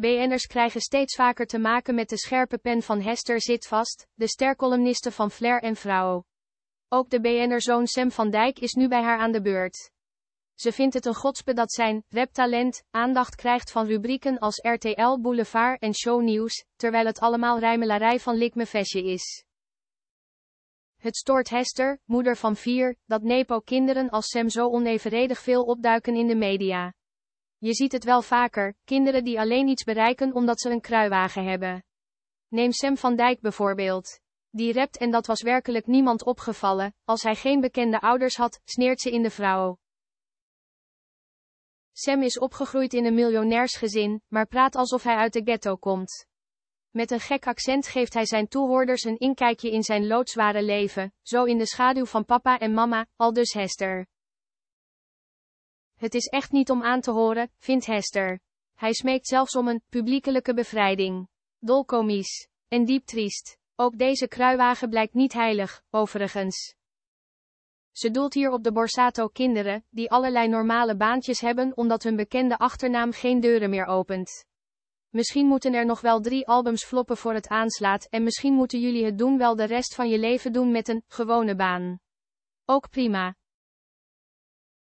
BN'ers krijgen steeds vaker te maken met de scherpe pen van Hester Zitvast, de stercolumniste van Flair en Vrouw. Ook de BN'er-zoon Sam van Dijk is nu bij haar aan de beurt. Ze vindt het een godspe dat zijn reptalent aandacht krijgt van rubrieken als RTL Boulevard en Show News, terwijl het allemaal rijmelarij van likmevesje is. Het stoort Hester, moeder van vier, dat Nepo-kinderen als Sam zo onevenredig veel opduiken in de media. Je ziet het wel vaker, kinderen die alleen iets bereiken omdat ze een kruiwagen hebben. Neem Sam van Dijk bijvoorbeeld. Die rept en dat was werkelijk niemand opgevallen, als hij geen bekende ouders had, sneert ze in de vrouw. Sam is opgegroeid in een miljonairsgezin, maar praat alsof hij uit de ghetto komt. Met een gek accent geeft hij zijn toehoorders een inkijkje in zijn loodzware leven, zo in de schaduw van papa en mama, aldus Hester. Het is echt niet om aan te horen, vindt Hester. Hij smeekt zelfs om een publiekelijke bevrijding. Dolkomisch. En diep triest. Ook deze kruiwagen blijkt niet heilig, overigens. Ze doelt hier op de Borsato-kinderen, die allerlei normale baantjes hebben omdat hun bekende achternaam geen deuren meer opent. Misschien moeten er nog wel drie albums floppen voor het aanslaat en misschien moeten jullie het doen wel de rest van je leven doen met een gewone baan. Ook prima.